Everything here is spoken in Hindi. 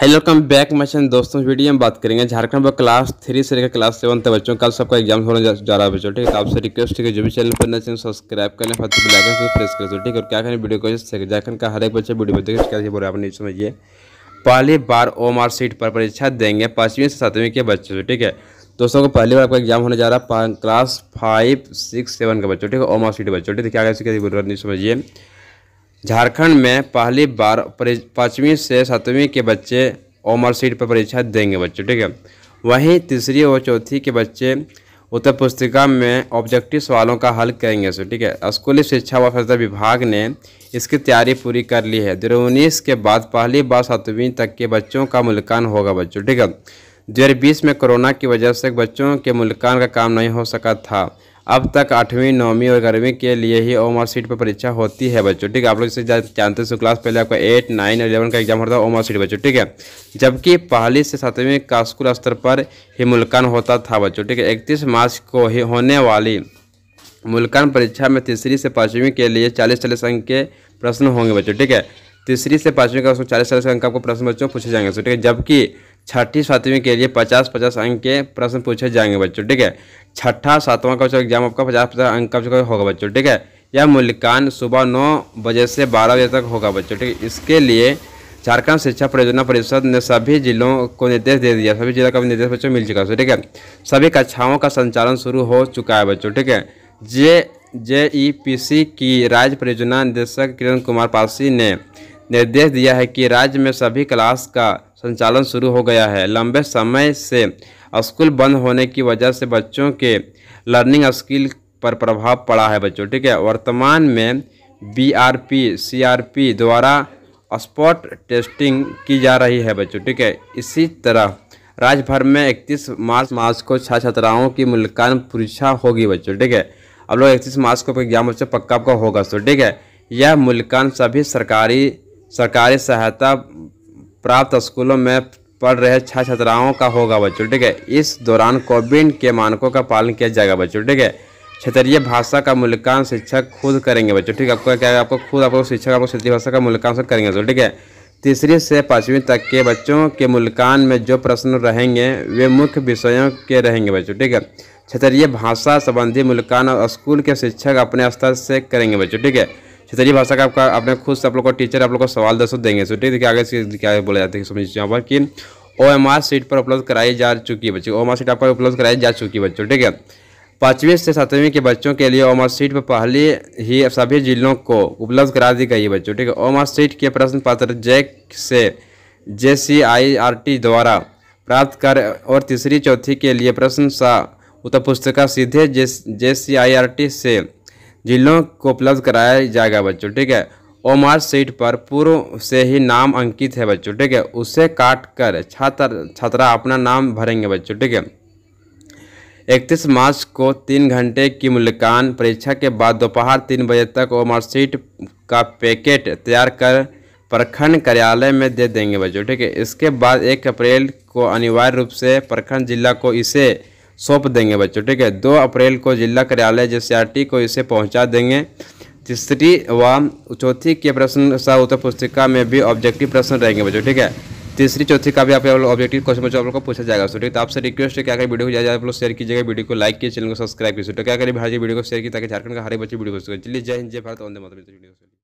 हेलो कम बैक मचन दोस्तों वीडियो में बात करेंगे झारखंड में क्लास थ्री से लेकर क्लास सेवन तक बच्चों कल सबका एग्जाम होने जा, रहा है बच्चों ठीक है तो आपसे रिक्वेस्ट है जो भी चैनल पर न चैनल सब्सक्राइब करें फिर प्रेस कर दो ठीक है और क्या करें वीडियो को झारखंड का हर एक बच्चा वीडियो देखिए क्या बोल रहा है नहीं समझिए पहली बार ओ आर सीट पर परीक्षा देंगे पाँचवीं से सातवीं के बच्चे से ठीक है दोस्तों को पहली बार आपका एग्जाम होने जा रहा है क्लास फाइव सिक्स सेवन का बच्चों ठीक है ओ आर सीट बच्चों ठीक है क्या कैसे बोल रहा है नहीं समझिए झारखंड में पहली बार पाँचवीं से सातवीं के बच्चे ओमर सीट पर परीक्षा देंगे बच्चों ठीक है वहीं तीसरी और चौथी के बच्चे उत्तर पुस्तिका में ऑब्जेक्टिव सवालों का हल करेंगे सो ठीक है स्कूली शिक्षा व सहायता विभाग ने इसकी तैयारी पूरी कर ली है दो के बाद पहली बार सातवीं तक के बच्चों का मूल्यांकन होगा बच्चों ठीक है 2020 में कोरोना की वजह से बच्चों के मूल्यांकन का काम नहीं हो सका था अब तक आठवीं नौवीं और ग्यारहवीं के लिए ही ओमर सीट पर परीक्षा होती है बच्चों ठीक है आप लोग इसे जानते हो क्लास पहले आपका एट नाइन और इलेवन का एग्जाम होता है ओमर सीट बच्चों ठीक है जबकि पहली से सातवीं का स्कूल स्तर पर ही मूल्यांकन होता था बच्चों ठीक है इकतीस मार्च को ही होने वाली मूल्यांकन परीक्षा में तीसरी से पाँचवीं के लिए चालीस चालीस अंक के प्रश्न होंगे बच्चों ठीक है तीसरी से पाँचवीं का उसको चालीस चालीस अंक आपको प्रश्न बच्चों पूछे जाएंगे ठीक है जबकि छठी सातवीं के लिए पचास पचास अंक के प्रश्न पूछे जाएंगे बच्चों ठीक है छठा सातवां का एग्जाम आपका पचास पचास अंक का होगा बच्चों ठीक है यह मूल्यांकन सुबह नौ बजे से बारह बजे तक होगा बच्चों ठीक है इसके लिए झारखंड शिक्षा परियोजना परिषद ने सभी जिलों को निर्देश दे दिया सभी जिला का निर्देश बच्चों मिल चुका है ठीक है सभी कक्षाओं का संचालन शुरू हो चुका है बच्चों ठीक है जे जे ई पी सी की राज्य परियोजना निदेशक किरण कुमार पासी ने निर्देश दिया है कि राज्य में सभी क्लास का संचालन शुरू हो गया है लंबे समय से स्कूल बंद होने की वजह से बच्चों के लर्निंग स्किल पर प्रभाव पड़ा है बच्चों ठीक है वर्तमान में बीआरपी सीआरपी द्वारा स्पॉट टेस्टिंग की जा रही है बच्चों ठीक है इसी तरह राज्य भर में 31 मार्च मार्च को छात्र छात्राओं की मूल्यांकन परीक्षा होगी बच्चों ठीक है अब लोग इकतीस मार्च को एग्जाम बच्चों पक्का आपका होगा सो तो ठीक है यह मूल्यांकन सभी सरकारी सरकारी सहायता प्राप्त स्कूलों में पढ़ रहे छात्र छात्राओं का होगा बच्चों ठीक है इस दौरान कोविड के मानकों का पालन किया जाएगा बच्चों ठीक है क्षेत्रीय भाषा का मूल्यांकन शिक्षक खुद करेंगे बच्चों ठीक है आपको क्या है आपको खुद आपको शिक्षक आपको क्षेत्रीय भाषा का मूल्यांकन करेंगे बच्चों ठीक है तीसरी से पाँचवीं तक के बच्चों के मूल्यांकन में जो प्रश्न रहेंगे वे मुख्य विषयों के रहेंगे बच्चों ठीक है क्षेत्रीय भाषा संबंधी मूल्यांकन स्कूल के शिक्षक अपने स्तर से करेंगे बच्चों ठीक है क्षेत्रीय भाषा का आपका अपने खुद से आप लोग का टीचर आप लोग को सवाल दस देंगे सो तो ठीक देखिए आगे से क्या बोला जाता है समझिए यहाँ पर कि ओ एम आर सीट पर उपलब्ध कराई जा चुकी है बच्चे ओ एम आर सीट आपका उपलब्ध कराई जा चुकी है बच्चों ठीक है पाँचवीं से सातवीं के बच्चों के लिए ओमा सीट पर पहले ही सभी जिलों को उपलब्ध करा दी गई है बच्चों ठीक है ओमा सीट के प्रश्न पत्र जैक से जे सी आई आर टी द्वारा प्राप्त कर और तीसरी चौथी के लिए प्रश्न सा उत्तर पुस्तिका सीधे जे जे सी आई आर टी से जिलों को उपलब्ध कराया जाएगा बच्चों ठीक है ओमार सीट पर पूर्व से ही नाम अंकित है बच्चों ठीक है उसे काट कर छात्र छात्रा अपना नाम भरेंगे बच्चों ठीक है इकतीस मार्च को तीन घंटे की मूल्यांकन परीक्षा के बाद दोपहर तीन बजे तक सीट का पैकेट तैयार कर प्रखंड कार्यालय में दे देंगे बच्चों ठीक है इसके बाद एक अप्रैल को अनिवार्य रूप से प्रखंड जिला को इसे सौंप देंगे बच्चों ठीक है दो अप्रैल को जिला कार्यालय जे को इसे पहुँचा देंगे तीसरी व चौथी के प्रश्न सह उत्तर पुस्तिका में भी ऑब्जेक्टिव प्रश्न रहेंगे बच्चों ठीक है तीसरी चौथी का भी आप ऑब्जेक्टिव क्वेश्चन बच्चों आप लोग को पूछा जाएगा ठीक है तो आपसे रिक्वेस्ट है क्या करें वीडियो को ज़्यादा आप लोग शेयर कीजिएगा वीडियो को लाइक कीजिए चैनल को सब्सक्राइब कीजिए तो क्या करें भारतीय वीडियो को शेयर की ताकि झारखंड का हर बच्चे वीडियो को चलिए जय हिंद जय भारत वंदे मतलब वीडियो